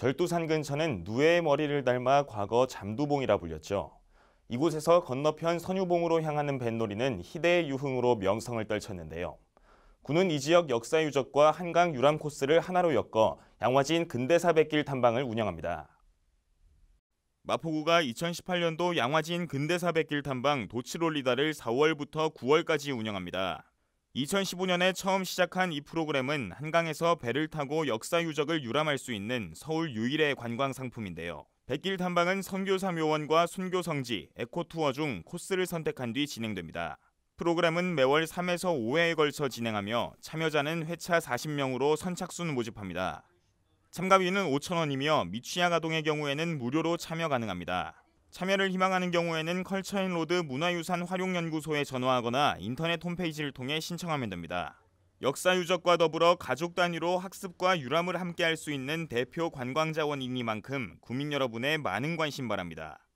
절도산 근처는 누에의 머리를 닮아 과거 잠두봉이라 불렸죠. 이곳에서 건너편 선유봉으로 향하는 뱃놀이는 희대의 유흥으로 명성을 떨쳤는데요. 군은 이 지역 역사 유적과 한강 유람 코스를 하나로 엮어 양화진 근대사백길 탐방을 운영합니다. 마포구가 2018년도 양화진 근대사백길 탐방 도치롤리다를 4월부터 9월까지 운영합니다. 2015년에 처음 시작한 이 프로그램은 한강에서 배를 타고 역사 유적을 유람할 수 있는 서울 유일의 관광 상품인데요. 백길 탐방은 선교사 묘원과 순교 성지, 에코 투어 중 코스를 선택한 뒤 진행됩니다. 프로그램은 매월 3에서 5회에 걸쳐 진행하며 참여자는 회차 40명으로 선착순 모집합니다. 참가비는 5천원이며 미취학 아동의 경우에는 무료로 참여 가능합니다. 참여를 희망하는 경우에는 컬처앤로드 문화유산 활용연구소에 전화하거나 인터넷 홈페이지를 통해 신청하면 됩니다. 역사 유적과 더불어 가족 단위로 학습과 유람을 함께할 수 있는 대표 관광자원이니만큼 국민 여러분의 많은 관심 바랍니다.